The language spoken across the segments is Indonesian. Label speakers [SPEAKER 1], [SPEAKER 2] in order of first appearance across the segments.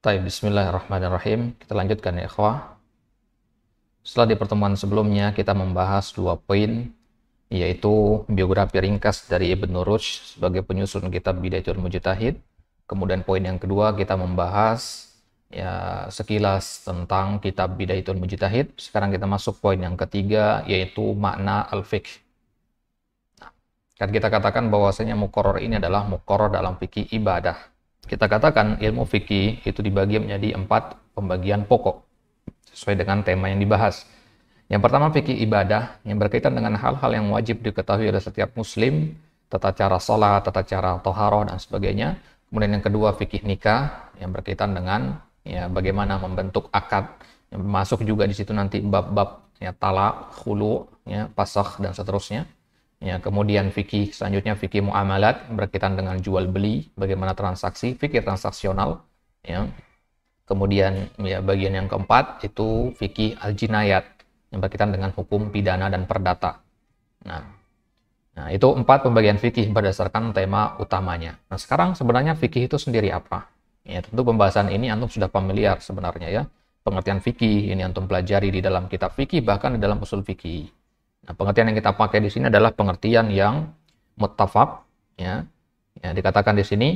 [SPEAKER 1] Taib bismillahirrahmanirrahim. Kita lanjutkan ya ikhwah. Setelah di pertemuan sebelumnya kita membahas dua poin yaitu biografi ringkas dari Ibn Rushd sebagai penyusun kitab Bidayatul Mujtahid. Kemudian poin yang kedua kita membahas ya sekilas tentang kitab Bidayatul Mujtahid. Sekarang kita masuk poin yang ketiga yaitu makna al-fiqh. Nah, kan kita katakan bahwasanya mukoror ini adalah mukoror dalam fikih ibadah kita katakan ilmu fikih itu dibagi menjadi empat pembagian pokok sesuai dengan tema yang dibahas. Yang pertama fikih ibadah yang berkaitan dengan hal-hal yang wajib diketahui oleh setiap muslim, tata cara sholat, tata cara toharoh dan sebagainya. Kemudian yang kedua fikih nikah yang berkaitan dengan ya bagaimana membentuk akad. yang Masuk juga di situ nanti bab-bab ya talak, hulu, ya pasah dan seterusnya. Ya, kemudian fikih selanjutnya fikih muamalat berkaitan dengan jual beli, bagaimana transaksi, fikih transaksional, ya. Kemudian ya bagian yang keempat itu fikih al-jinayat yang berkaitan dengan hukum pidana dan perdata. Nah, Nah, itu empat pembagian fikih berdasarkan tema utamanya. Nah, sekarang sebenarnya fikih itu sendiri apa? Ya, tentu pembahasan ini antum sudah familiar sebenarnya ya. Pengertian fikih ini antum pelajari di dalam kitab fikih bahkan di dalam usul fikih. Nah, pengertian yang kita pakai di sini adalah pengertian yang muttafaq ya. ya dikatakan di sini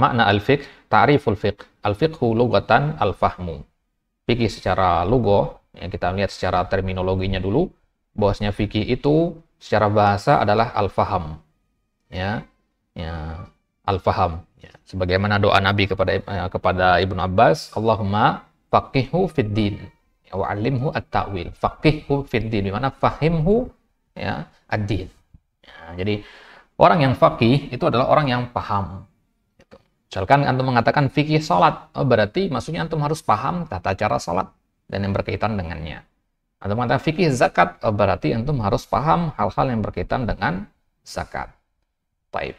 [SPEAKER 1] makna al-fiqh ta'riful fiqh. Al-fiqhu lugatan al-fahmu. Fikih secara lugo ya kita lihat secara terminologinya dulu bahwasanya fikih itu secara bahasa adalah al-faham. Ya. Ya, al-faham ya. Sebagaimana doa Nabi kepada eh, kepada Ibnu Abbas, Allahumma faqihhu fid din wa alimhu at-ta'wil faqihhu fid din dimana fahimhu ya ad-din ya, jadi orang yang faqih itu adalah orang yang paham gitu. misalkan antum mengatakan fikih salat oh, berarti maksudnya antum harus paham tata cara salat dan yang berkaitan dengannya antum mengatakan fikih zakat oh, berarti antum harus paham hal-hal yang berkaitan dengan zakat baik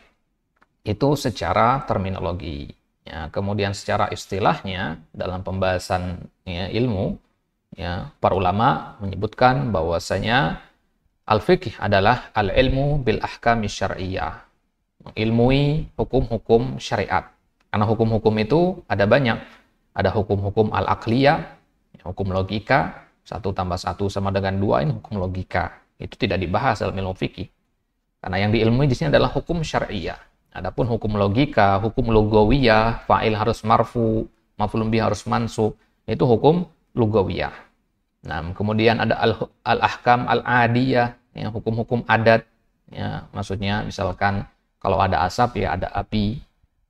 [SPEAKER 1] itu secara terminologi ya, kemudian secara istilahnya dalam pembahasan ya, ilmu Ya, para ulama menyebutkan bahwasanya al-fiqh adalah al-ilmu bil ahkam syariah Mengilmui hukum-hukum syariat. Karena hukum-hukum itu ada banyak. Ada hukum-hukum al-aqliyah, ya, hukum logika, satu tambah satu sama dengan dua ini hukum logika. Itu tidak dibahas dalam ilmu fikih. Karena yang diilmui di sini adalah hukum syariah. Adapun hukum logika, hukum logawiyah, fa'il harus marfu, maf'ulun bi harus mansub, itu hukum lugawiyah. Nah, kemudian ada al-ahkam al al-adiyah, ya, hukum-hukum adat. Ya, maksudnya misalkan kalau ada asap ya ada api.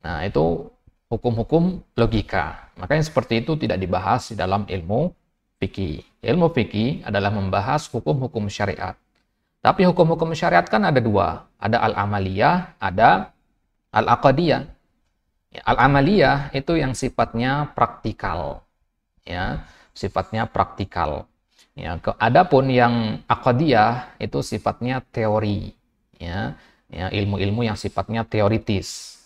[SPEAKER 1] Nah, itu hukum-hukum logika. Makanya seperti itu tidak dibahas di dalam ilmu fikih. Ilmu fikih adalah membahas hukum-hukum syariat. Tapi hukum-hukum syariat kan ada dua, ada al-amaliyah, ada al-aqadiyah. Ya, al-amaliyah itu yang sifatnya praktikal. Ya, sifatnya praktikal. Ya, adapun yang akadiah itu sifatnya teori, ya, ya ilmu-ilmu yang sifatnya teoritis.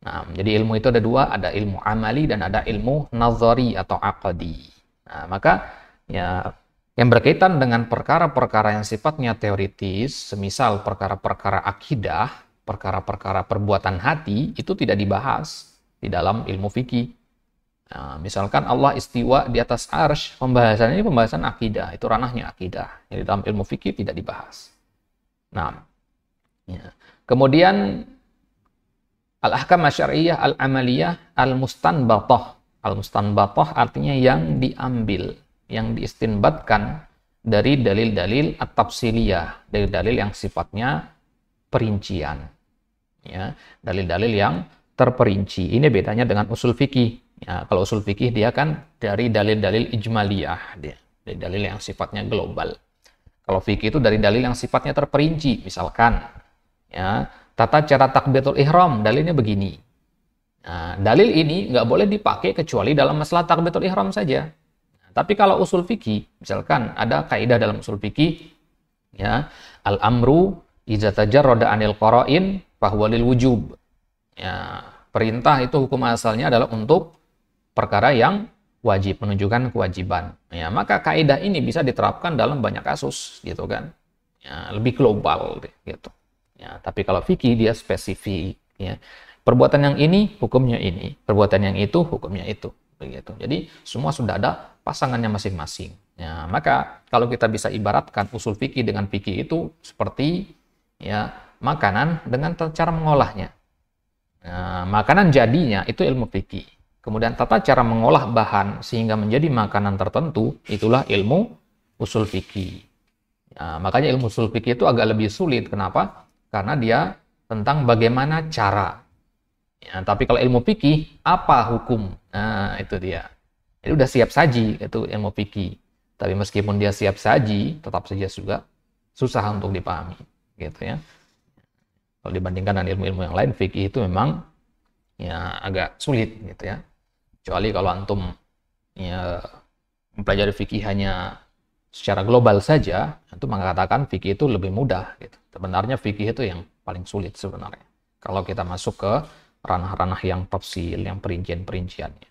[SPEAKER 1] Nah, jadi ilmu itu ada dua, ada ilmu amali dan ada ilmu nazari atau akadi. Nah, maka ya yang berkaitan dengan perkara-perkara yang sifatnya teoritis, semisal perkara-perkara akidah, perkara-perkara perbuatan hati itu tidak dibahas di dalam ilmu fikih. Nah, misalkan Allah istiwa di atas arsh, pembahasan ini pembahasan akidah, itu ranahnya akidah. Jadi dalam ilmu fikih tidak dibahas. Nah, ya. kemudian al-ahkam syariah al-amaliyah al-mustanbatah. Al-mustanbatah artinya yang diambil, yang diistinbatkan dari dalil-dalil at-tafsiliyah, dari dalil yang sifatnya perincian. Ya, dalil-dalil yang terperinci. Ini bedanya dengan usul fikih Ya, kalau usul fikih dia kan dari dalil-dalil ijmaliyah dia, dari dalil yang sifatnya global. Kalau fikih itu dari dalil yang sifatnya terperinci, misalkan ya, tata cara takbiratul ihram dalilnya begini. Nah, dalil ini nggak boleh dipakai kecuali dalam masalah takbiratul ihram saja. tapi kalau usul fikih, misalkan ada kaidah dalam usul fikih ya, al amru idza roda anil qara'in fahuwa lil wujub. Ya, perintah itu hukum asalnya adalah untuk perkara yang wajib menunjukkan kewajiban. Ya, maka kaidah ini bisa diterapkan dalam banyak kasus gitu kan. Ya, lebih global gitu. Ya, tapi kalau fikih dia spesifik ya. Perbuatan yang ini hukumnya ini, perbuatan yang itu hukumnya itu begitu. Jadi semua sudah ada pasangannya masing-masing. Ya, maka kalau kita bisa ibaratkan usul fikih dengan fikih itu seperti ya makanan dengan cara mengolahnya. Nah, makanan jadinya itu ilmu fikih Kemudian tata cara mengolah bahan sehingga menjadi makanan tertentu, itulah ilmu usul fikih. Ya, makanya ilmu usul fikih itu agak lebih sulit. Kenapa? Karena dia tentang bagaimana cara. Ya, tapi kalau ilmu fikih, apa hukum? Nah, itu dia. Jadi udah siap saji, itu ilmu fikih. Tapi meskipun dia siap saji, tetap saja juga susah untuk dipahami. Gitu ya. Kalau dibandingkan dengan ilmu-ilmu yang lain, fikih itu memang ya agak sulit gitu ya. Kecuali kalau antum ya, mempelajari fikih hanya secara global saja, antum mengatakan fikih itu lebih mudah. Gitu. Sebenarnya fikih itu yang paling sulit sebenarnya. Kalau kita masuk ke ranah-ranah yang tafsil, yang perincian-perinciannya.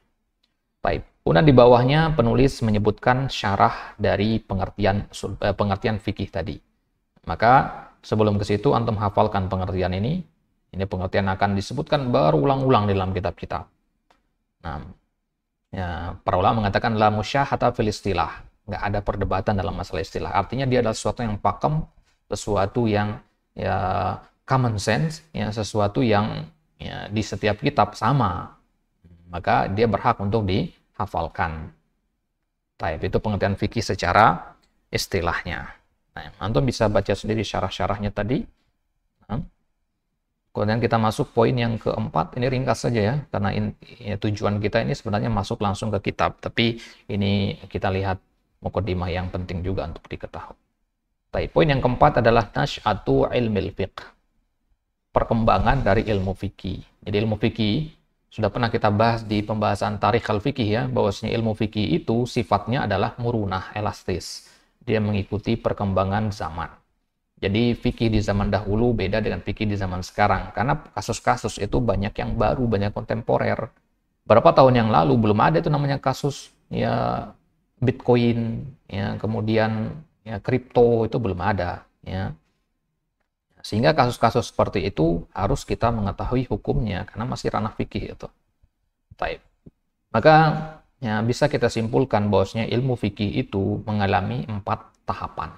[SPEAKER 1] Baik. Kemudian di bawahnya penulis menyebutkan syarah dari pengertian eh, pengertian fikih tadi. Maka sebelum ke situ antum hafalkan pengertian ini. Ini pengertian akan disebutkan berulang-ulang dalam kitab-kitab. Nah, ya, para ulama mengatakan la musyahata fil istilah. Nggak ada perdebatan dalam masalah istilah. Artinya dia adalah sesuatu yang pakem, sesuatu yang ya common sense, ya sesuatu yang ya, di setiap kitab sama. Maka dia berhak untuk dihafalkan. Taib itu pengertian fikih secara istilahnya. Nah, antum bisa baca sendiri syarah-syarahnya tadi Kemudian kita masuk poin yang keempat, ini ringkas saja ya, karena in, ya, tujuan kita ini sebenarnya masuk langsung ke kitab, tapi ini kita lihat mukaddimah yang penting juga untuk diketahui. Tapi poin yang keempat adalah nasyatu ilmil fiqh. Perkembangan dari ilmu fikih. Jadi ilmu fikih sudah pernah kita bahas di pembahasan tarikh al fikih ya, bahwasanya ilmu fikih itu sifatnya adalah murunah, elastis. Dia mengikuti perkembangan zaman. Jadi fikih di zaman dahulu beda dengan fikih di zaman sekarang karena kasus-kasus itu banyak yang baru, banyak kontemporer. Berapa tahun yang lalu belum ada itu namanya kasus ya Bitcoin, ya kemudian ya kripto itu belum ada, ya. Sehingga kasus-kasus seperti itu harus kita mengetahui hukumnya karena masih ranah fikih itu. Taib. Maka ya bisa kita simpulkan bahwasanya ilmu fikih itu mengalami empat tahapan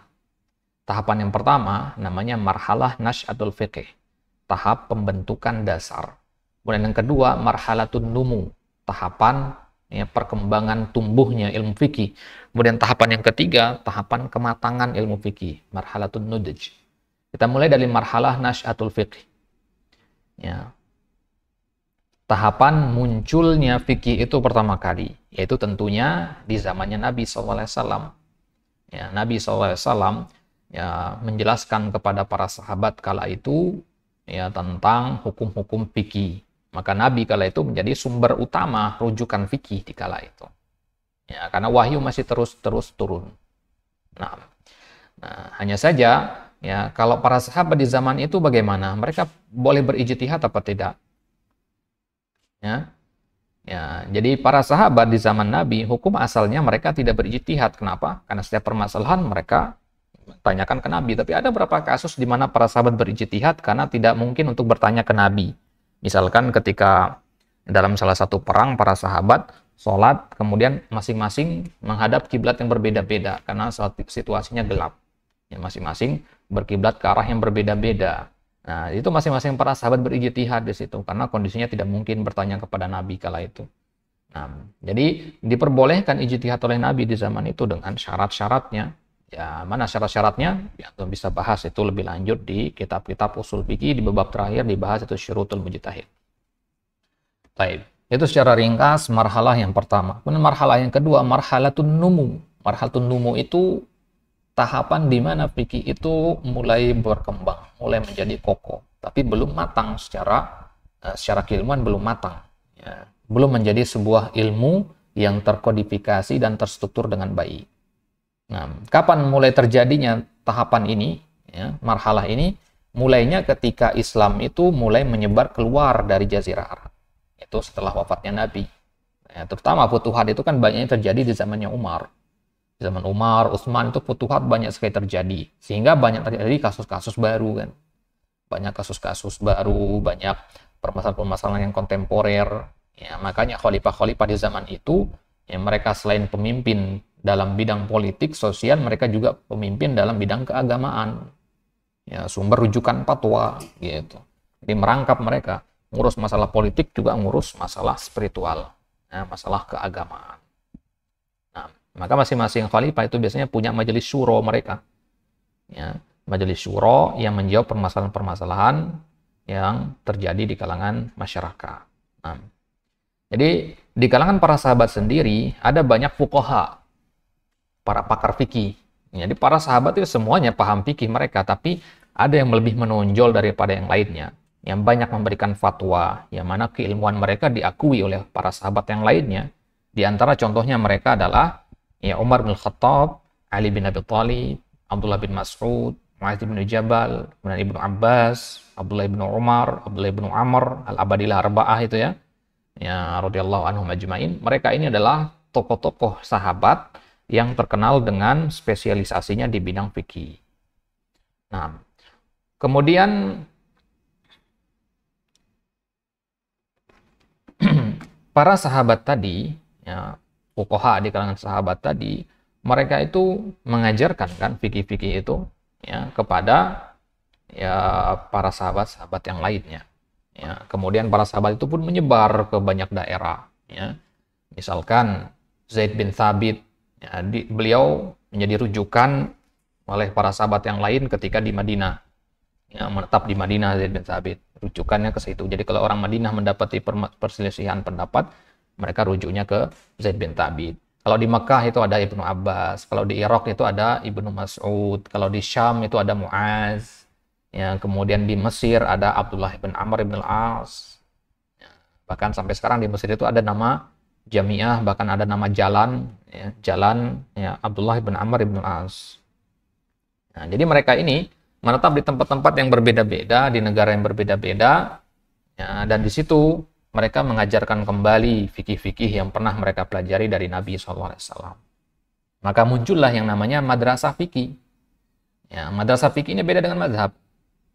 [SPEAKER 1] Tahapan yang pertama namanya marhalah nash'atul fiqih, tahap pembentukan dasar. Kemudian yang kedua marhalatun numu, tahapan ya, perkembangan tumbuhnya ilmu fikih. Kemudian tahapan yang ketiga, tahapan kematangan ilmu fikih, marhalatun nudj. Kita mulai dari marhalah nash'atul fiqih. Ya. Tahapan munculnya fikih itu pertama kali, yaitu tentunya di zamannya Nabi SAW. Ya, Nabi SAW ya menjelaskan kepada para sahabat kala itu ya tentang hukum-hukum fikih. Maka Nabi kala itu menjadi sumber utama rujukan fikih di kala itu. Ya, karena wahyu masih terus-terus turun. Nah, nah, hanya saja ya kalau para sahabat di zaman itu bagaimana? Mereka boleh berijtihad atau tidak? Ya. Ya, jadi para sahabat di zaman Nabi hukum asalnya mereka tidak berijtihad. Kenapa? Karena setiap permasalahan mereka tanyakan ke Nabi. Tapi ada beberapa kasus di mana para sahabat berijtihad karena tidak mungkin untuk bertanya ke Nabi. Misalkan ketika dalam salah satu perang para sahabat sholat kemudian masing-masing menghadap kiblat yang berbeda-beda karena saat situasinya gelap. Ya, masing-masing berkiblat ke arah yang berbeda-beda. Nah, itu masing-masing para sahabat berijtihad di situ karena kondisinya tidak mungkin bertanya kepada Nabi kala itu. Nah, jadi diperbolehkan ijtihad oleh Nabi di zaman itu dengan syarat-syaratnya. Ya, mana syarat-syaratnya? Ya, tuh bisa bahas itu lebih lanjut di kitab-kitab usul fikih di bab terakhir dibahas itu syurutul mujtahid. Baik. Itu secara ringkas marhalah yang pertama. Kemudian marhalah yang kedua, marhalatun numu. Marhalatun numu itu tahapan di mana fikih itu mulai berkembang, mulai menjadi kokoh, tapi belum matang secara eh, secara keilmuan belum matang. Ya, belum menjadi sebuah ilmu yang terkodifikasi dan terstruktur dengan baik. Nah, kapan mulai terjadinya tahapan ini, ya, marhalah ini? Mulainya ketika Islam itu mulai menyebar keluar dari Jazirah Arab. Itu setelah wafatnya Nabi. Ya, terutama futuhat itu kan banyaknya terjadi di zamannya Umar. Di zaman Umar, Utsman itu futuhat banyak sekali terjadi. Sehingga banyak terjadi kasus-kasus baru kan. Banyak kasus-kasus baru, banyak permasalahan-permasalahan yang kontemporer. Ya, makanya khalifah-khalifah di zaman itu, ya, mereka selain pemimpin dalam bidang politik, sosial, mereka juga pemimpin dalam bidang keagamaan. Ya, sumber rujukan patwa gitu. Jadi merangkap mereka, ngurus masalah politik juga ngurus masalah spiritual, ya, masalah keagamaan. Nah, maka masing-masing khalifah itu biasanya punya majelis syuro mereka. Ya, majelis syuro yang menjawab permasalahan-permasalahan yang terjadi di kalangan masyarakat. Nah, jadi di kalangan para sahabat sendiri ada banyak fukoha para pakar fikih. Jadi para sahabat itu semuanya paham fikih mereka, tapi ada yang lebih menonjol daripada yang lainnya, yang banyak memberikan fatwa, yang mana keilmuan mereka diakui oleh para sahabat yang lainnya. Di antara contohnya mereka adalah ya Umar bin Khattab, Ali bin Abi Thalib, Abdullah bin Mas'ud, Mu'adz bin Jabal, kemudian Ibnu Abbas, Abdullah bin Umar, Abdullah bin Umar, Al-Abadillah Arba'ah itu ya. Ya radhiyallahu anhum ajmain. Mereka ini adalah tokoh-tokoh sahabat yang terkenal dengan spesialisasinya di bidang fikih. Nah, kemudian para sahabat tadi, ya, Ukoha di kalangan sahabat tadi, mereka itu mengajarkan kan fikih-fikih itu ya kepada ya para sahabat-sahabat yang lainnya. Ya, kemudian para sahabat itu pun menyebar ke banyak daerah. Ya. Misalkan Zaid bin Thabit Ya, di, beliau menjadi rujukan oleh para sahabat yang lain ketika di Madinah. Ya, menetap di Madinah Zaid bin Thabit. Rujukannya ke situ. Jadi kalau orang Madinah mendapati perselisihan pendapat, mereka rujuknya ke Zaid bin Thabit. Kalau di Mekah itu ada Ibnu Abbas, kalau di Irak itu ada Ibnu Mas'ud, kalau di Syam itu ada Muaz. Ya, kemudian di Mesir ada Abdullah bin Amr bin Al-As. Ya, bahkan sampai sekarang di Mesir itu ada nama jamiah bahkan ada nama jalan ya, jalan ya, Abdullah bin Amr bin As. Nah, jadi mereka ini menetap di tempat-tempat yang berbeda-beda di negara yang berbeda-beda ya, dan di situ mereka mengajarkan kembali fikih-fikih yang pernah mereka pelajari dari Nabi SAW. Maka muncullah yang namanya madrasah fikih. Ya, madrasah fikih ini beda dengan mazhab.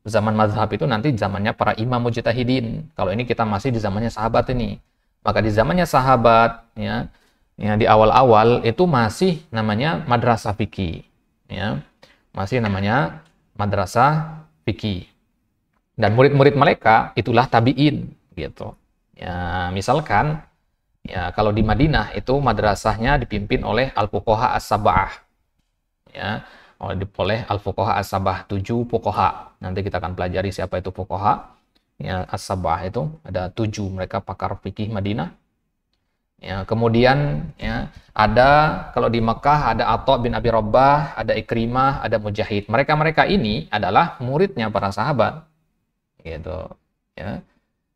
[SPEAKER 1] Zaman mazhab itu nanti zamannya para imam mujtahidin. Kalau ini kita masih di zamannya sahabat ini maka di zamannya sahabat, ya, ya di awal-awal itu masih namanya madrasah fikih, ya, masih namanya madrasah fikih. Dan murid-murid mereka itulah tabiin, gitu. Ya, misalkan, ya kalau di Madinah itu madrasahnya dipimpin oleh al-fuqaha as-sabah, ya, oleh oleh al-fuqaha as-sabah tujuh fuqaha. Nanti kita akan pelajari siapa itu fuqaha ya as-sabah itu ada tujuh mereka pakar fikih Madinah ya kemudian ya ada kalau di Mekah ada Atha bin Abi Rabbah ada Ikrimah ada Mujahid mereka mereka ini adalah muridnya para sahabat gitu ya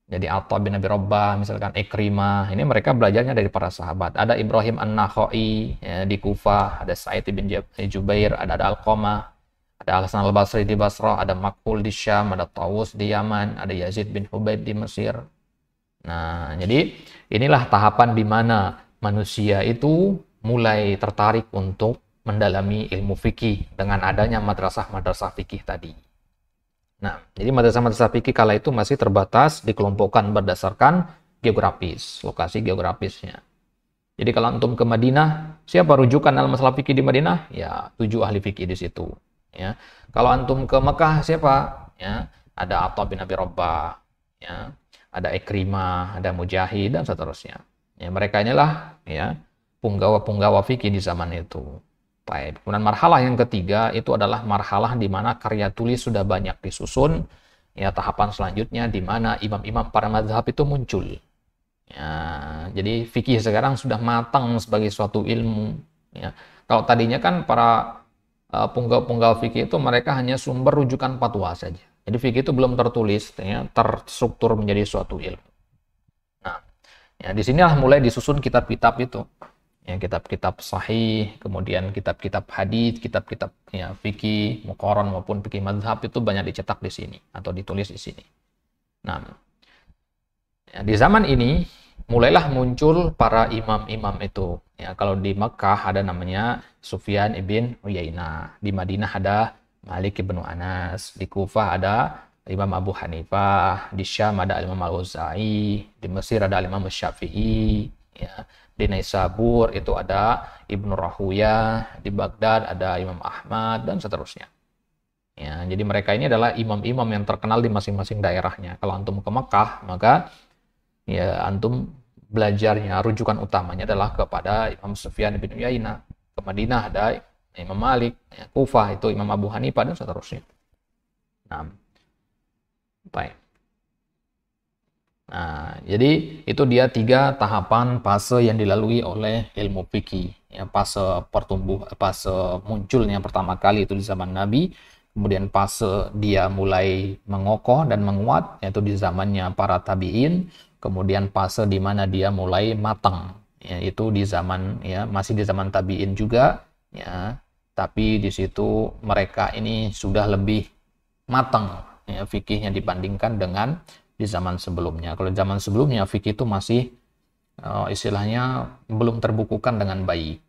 [SPEAKER 1] jadi Atha bin Abi Rabbah misalkan Ikrimah ini mereka belajarnya dari para sahabat ada Ibrahim An-Nakhai ya, di Kufah ada Sa'id bin Jubair ada, ada Al-Qamah ada Hasan al-Basri di Basrah, ada Makul di Syam, ada Tawus di Yaman, ada Yazid bin Hubaib di Mesir. Nah, jadi inilah tahapan di mana manusia itu mulai tertarik untuk mendalami ilmu fikih dengan adanya madrasah-madrasah fikih tadi. Nah, jadi madrasah-madrasah fikih kala itu masih terbatas dikelompokkan berdasarkan geografis, lokasi geografisnya. Jadi kalau antum ke Madinah, siapa rujukan dalam masalah fikih di Madinah? Ya, tujuh ahli fikih di situ ya kalau antum ke Mekah siapa ya ada Atha bin Abi Rabbah ya ada Ikrimah ada Mujahid dan seterusnya ya mereka inilah ya punggawa-punggawa fikih di zaman itu baik Kemudian marhalah yang ketiga itu adalah marhalah di mana karya tulis sudah banyak disusun. Ya, tahapan selanjutnya di mana imam-imam para mazhab itu muncul. Ya, jadi fikih sekarang sudah matang sebagai suatu ilmu. Ya. Kalau tadinya kan para Eh, Penggal-penggal fikih itu mereka hanya sumber rujukan patwa saja. Jadi fikih itu belum tertulis, ya, terstruktur menjadi suatu ilmu. Nah, ya di sinilah mulai disusun kitab-kitab itu. Ya, kitab-kitab sahih, kemudian kitab-kitab hadis, kitab-kitab ya, fikih, mukoron maupun fikih madhab itu banyak dicetak di sini atau ditulis di sini. Nah, ya, di zaman ini mulailah muncul para imam-imam itu. Ya, kalau di Mekah ada namanya Sufyan ibn Uyainah, di Madinah ada Malik ibn Anas, di Kufah ada Imam Abu Hanifah, di Syam ada Imam Al-Uzai, di Mesir ada Imam Syafi'i, ya. di Naisabur itu ada Ibnu Rahuya, di Baghdad ada Imam Ahmad dan seterusnya. Ya, jadi mereka ini adalah imam-imam yang terkenal di masing-masing daerahnya. Kalau antum ke Mekah, maka ya antum belajarnya rujukan utamanya adalah kepada Imam Sufyan bin Uyainah ke Madinah ada Imam Malik ya, Kufah itu Imam Abu Hanifah dan seterusnya nah baik Nah, jadi itu dia tiga tahapan fase yang dilalui oleh ilmu fikih. Ya, fase pertumbuh, fase munculnya pertama kali itu di zaman Nabi, kemudian fase dia mulai mengokoh dan menguat yaitu di zamannya para tabiin, kemudian fase di mana dia mulai matang ya, itu di zaman ya masih di zaman tabiin juga ya tapi di situ mereka ini sudah lebih matang ya, fikihnya dibandingkan dengan di zaman sebelumnya kalau zaman sebelumnya fikih itu masih uh, istilahnya belum terbukukan dengan bayi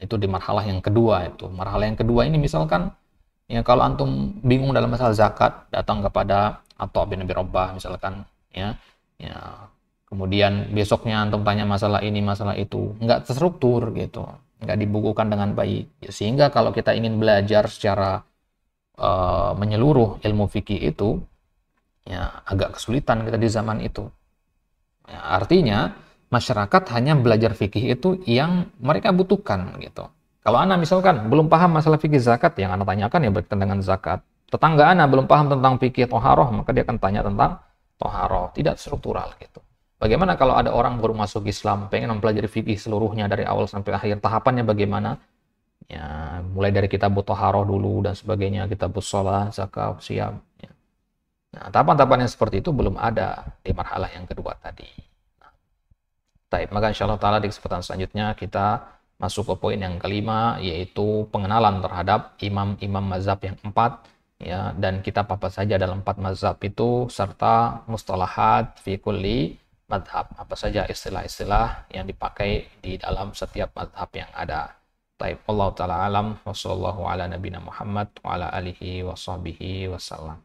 [SPEAKER 1] itu di marhalah yang kedua itu marhalah yang kedua ini misalkan ya kalau antum bingung dalam masalah zakat datang kepada atau bin Abi Robbah misalkan ya ya kemudian besoknya antum tanya masalah ini masalah itu nggak terstruktur gitu nggak dibukukan dengan baik ya, sehingga kalau kita ingin belajar secara uh, menyeluruh ilmu fikih itu ya agak kesulitan kita di zaman itu ya, artinya masyarakat hanya belajar fikih itu yang mereka butuhkan gitu kalau anak misalkan belum paham masalah fikih zakat yang anak tanyakan ya berkaitan dengan zakat tetangga anak belum paham tentang fikih toharoh maka dia akan tanya tentang toharoh, tidak struktural gitu. Bagaimana kalau ada orang baru masuk Islam, pengen mempelajari fikih seluruhnya dari awal sampai akhir, tahapannya bagaimana? Ya, mulai dari kita butuh haroh dulu dan sebagainya, kita butuh sholat, zakat, siam. Ya. Nah, tahapan-tahapan yang seperti itu belum ada di marhalah yang kedua tadi. Nah, taib, maka insya Allah ta'ala di kesempatan selanjutnya kita masuk ke poin yang kelima, yaitu pengenalan terhadap imam-imam mazhab yang empat, ya dan kita apa saja dalam empat mazhab itu serta mustalahat fi kulli madhab apa saja istilah-istilah yang dipakai di dalam setiap madhab yang ada. Taib Allah taala alam wa sallallahu ala nabina Muhammad wa ala alihi wa sahbihi wasallam.